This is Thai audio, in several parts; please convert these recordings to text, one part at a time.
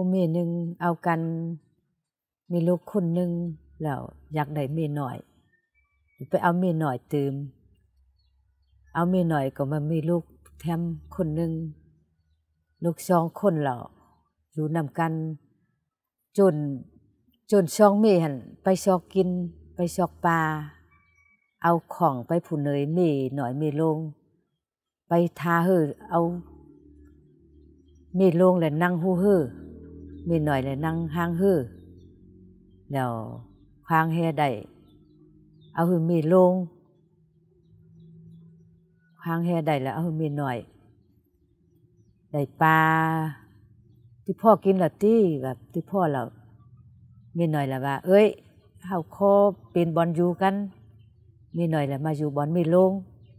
ผู้เมีหนึ่งเอากันมีลูกคนหนึ่งแล้วอยากได้เมีหน่อยไปเอาเมีหน่อยตืมเอาเมีหน่อยก็มามีลูกแถมคนหนึ่งลูกชองคนแล้วอยู่นำกัน จนจนช่องเมีหันไปชอกกิน ไปชอกปลาเอาของไปผุนเนยเมหน่อยเมลงไปทาเฮอเอา เมลงและนั่งหูเฮอมีหน่อยเลยนั่งห้างฮือแล้วควางเฮได้เอาหือมีลงควางเฮได้แล้วเอาหือมีหน่อยได้ปลาที่พ่อกินละที่แบบที่พ่อเรามีหน่อยและว่าเอ้ยเขาโคเป็นบอลอยู่กันมีหน่อยและมาอยู่บอลมีลง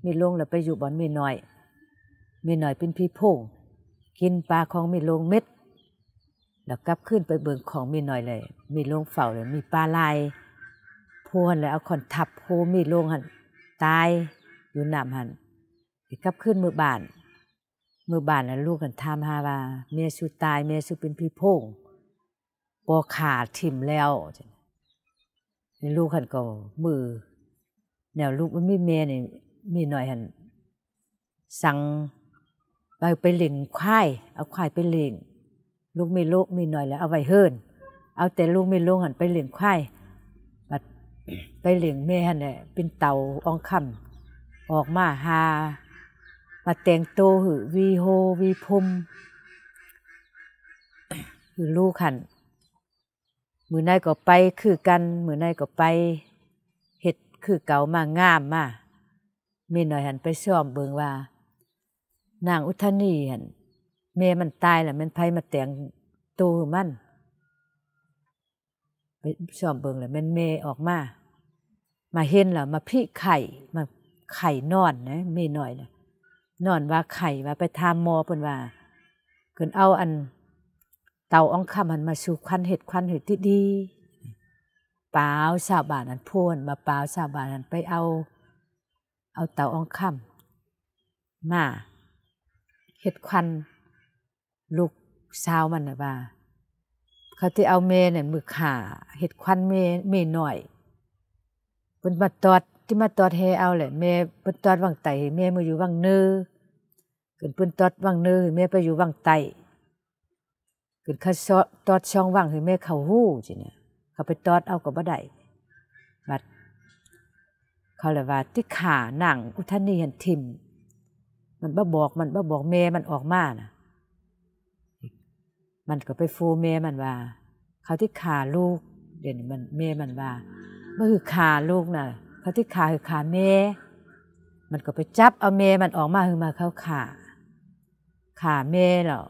มีลงแล้วไปอยู่บอลมีหน่อยมีหน่อยเป็นพี่พงกินปลาของมีลงเม็ดแล้วกลับขึ้นไปเบิงของมีหน่อยเลย มีโรงเฝ้าเลย มีปลาลาย พวนเลยเอาคนทับโพมีโรงหันตายอยู่หนำหันกลับขึ้นมือบาน มือบานแล้วลูกกันทามาว่าเมียชูตาย เมียชูเป็นพี่พงปอขาดถิ่มแล้วนี่ลูกหันก็มือ แนวลูกมันมีเมียนี่มีหน่อยหันสั่งไปไปเล่งควายเอาควายไปเล่งลูกมีลูกมีหน่อยแล้วเอาไว้เฮิร์นเอาแต่ลูกมีลูกหันไปเหลี้ยงไข่ไปเหลี้ยงเม่หันเนี่ยเป็นเต่าอ่องคำออกมาหา มาแต่งโตหือวีโฮวีพมหือลูกหันมือนายก็ไปคือกันมือนายก็ไป เห็ดคือเก่ามางามมามีหน่อยหันไปซ่อมเบิงว่า นางอุทนีหันเมยมันตายแหละมันไผมาแต่งตัวมันไปชอบเบิงเลยมันเมย์ออกมา มาเห็นแล้วมาพี่ไข่มาไข่นอนนะเมย์หน่อยนะนอนว่าไข่ว่าไปทามมอเป็นว่าเกินเอาอัน เตาอ่องคำมันมาสู่ควันเห็ดควันเห็ดที่ดี เปล่าชาวบ้านนั้นพูนมาเปล่าชาวบ้านนั้นไปเอา เอาเตาอ่องคำมาเห็ดควันลูกสาวมันนะป่าเขาที่เอาเมเนี่ยมือขาเห็ดควันเมเมหน่อยเปบนมาตอดที่มาตอดเฮเอาแหละเมเปบนตอดวังไตเมมาอยู่วังเนื้อเกินบนตอดวังเนื้อเมไปอยู่วังไตเกินเขาตอดช่องวังเมเขาหู้จีเนี่ยเขาไปตอดเอากับบ่ได้บัดเขาเลยว่าที่ขาหนังอุทานีเห็นทิมมันบ่บอกมันบ่บอกเมมันออกมานะ่ะมันก็ไปฟูเมมันว่า เขาที่ขาลูก เดี๋ยวนี้มันเมมันว่าเมื่อคือขาลูกน่ะ เขาที่ขาคือขาเม มันก็ไปจับเอาเมมันออกมาคือมาเขาขาขาเมเหรอ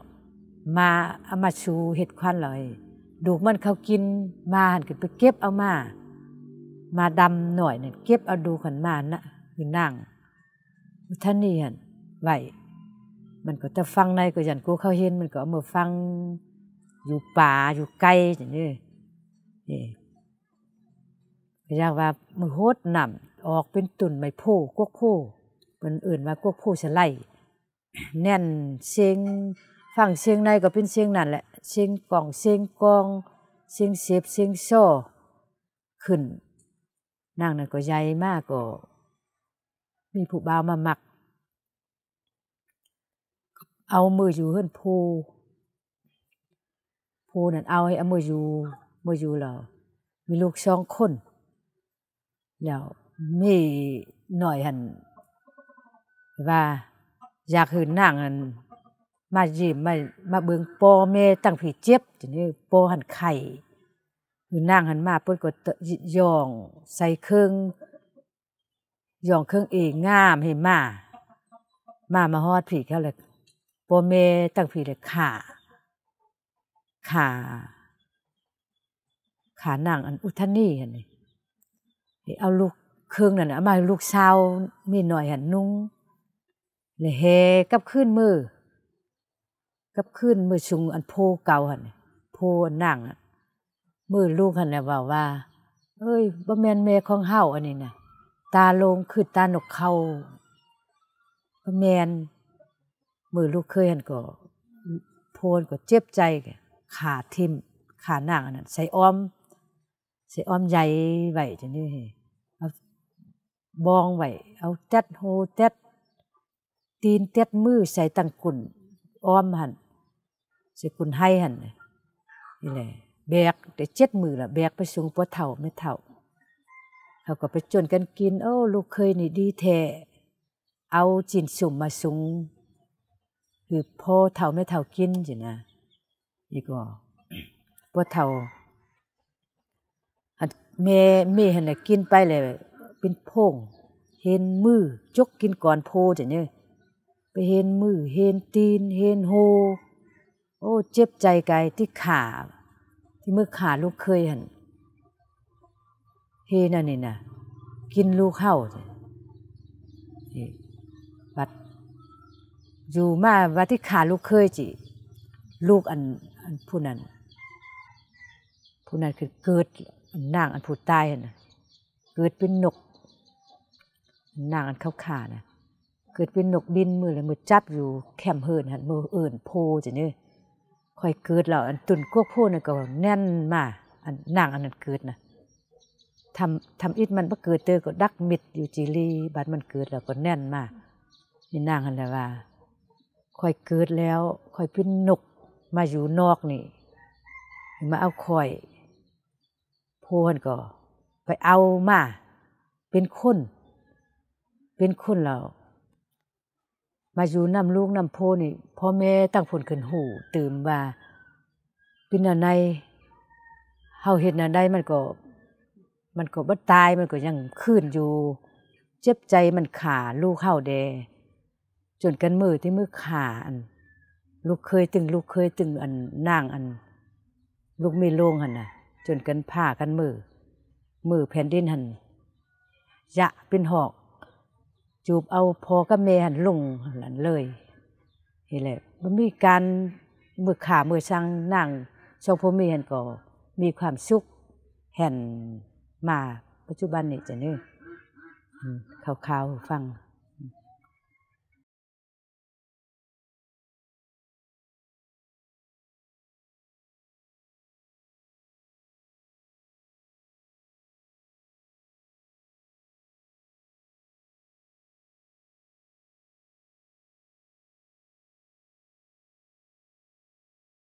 มาเอามาชูเห็ดควันเลย ดูมันเขากิน มาหันกันไปเก็บเอามา มาดำหน่อยเนี่ยเก็บเอาดูขันมา น่ะคือนั่ง ท่านนี่หันไหว มันก็จะฟังในก็ยันกูเขาเห็น มันก็เอามาฟังอยู่ป่าอยู่ไกลจังเลนี่พ็อยากว่ามือโหดนำ ออกเป็นตุ่นไม่พูกวกโพเป็นอื่นมากวกพูเไลแน่นเชียงฝั่งเชียงในก็เป็นเชียงนั่นแหละเชียงกลองเชียงกองเชียงเสียบเชียงโซ่ขึ้น นางนั่นก็ใหญ่มากก็มีผู้บ่าวมาหมัก เอามืออยู่เฮือนพูผู้นั้นเอาให้อมอยู่มอยู่เรามีลูกสองคนแล้วมีหน่อยหันว่าอยากหืนนั่งหัน มาจีบมามาเบิงปอเมตั้งผีเจ็บทีนี้ปอหันไข่หืนน่งหันมาปุ๊บก็ย่องใส่เครื่องย่องเครื่องเองงามให้มามามาฮอดผีเขาเลยปอเมตั้งผีเลยขา่าขา ขาหนังอันอุทนี่อันนี้เอาลูกเครื่องนั่นนะมาลูกเช้านีหน่อยหันนุ่งเลยเฮกับขึ้นมือ กับขึ้นมือชุงอันโพเก่าหันโพอันนั่งมือลูกหันเนี่ยว่าว่า เอ้ยบะแมนเมย์ของเฮาอันนี้นะตาลงคือตาหนกเขาบะแมน มือลูกเคยหันก็โพนก็เจ็บใจแกขาทิมขาหนังนั่นใส่อ้อมใส่อ้อมใหญ่ไวจันี่เอาบองไวเอาเต็ดโฮเต็ดตีนเต็ดมือใส่ตังกุ่น อ้อมหันใส่กุ่นให้หันนี่แหละแบก แต่เจ็ดมือละแบกไปสูงปัวเท่าไม่เท่าเขาก็ไปจนกันกินโอ้ลูกเคยนี่ดีแท้เอาจินสุ่มมาสูงคือพอเท่าไม่เท่ากินจีนะอี이거버타오매매한테긴빨래เ퐁헨무쪽긴건กินไปเลยเเป็นพงห็นมือจกกกินน่อโพเยไปเห็นมือเห็นตีนเห็นโฮโอ้เจ็บใจไกลที่ขาที่มือขาลูกเคยหันเฮนั่นนี่นะกินลูกเข้าบัดอยู่มาวัดที่ขาลูกเคยจีลูกอันอันผู้นั้นผู้นั้นคือเกิดนางอันผู้ตายนะเกิดเป็นนก นางอันเข้าขานะเกิดเป็นนกบินมือเลยมือจับอยู่แคมเฮินหันมือเอื่นโพจะนี่คอยเกิดเลาอันตุนกวกพูนีก็แน่นมาอันนางอันนั้นเกิดนะทำทำอิดมันก่เกิดเตอก็ดักมิดอยู่จีรีบัดมันเกิดแล้วก็แน่นมานี่นางอันละว่าคอยเกิดแล้วคอยเป็นนกมาอยู่นอกนี่ มาเอาคอยพวนก็ไปเอามาเป็นคน เป็นคนเรามาอยู่นำลูกนำโพนี่พ่อแม่ตั้งผลขึ้นหู ตื่มว่าเป็นอะไรเฮาเห็นอะไรมันก็ มันก็บ่ตายมันก็ยังขึ้นอยู่ เจ็บใจมันขาลูกเข้าเดจนกันมือที่มือขาอันลูกเคยตึงลูกเคยตึงอันนั่งอันลูกไม่โล่งหันน่ะ จนกันผ้ากันมือ มือแผ่นดินหันยะเป็นหอก จูบเอาพอกับเมหันลงหันเลยห็่แหละมันมีการมือขามือช่างนั่งชงพมีหันก็มีความสุขแห่นมาปัจจุบันนี่จะนี่ข่าวๆฟัง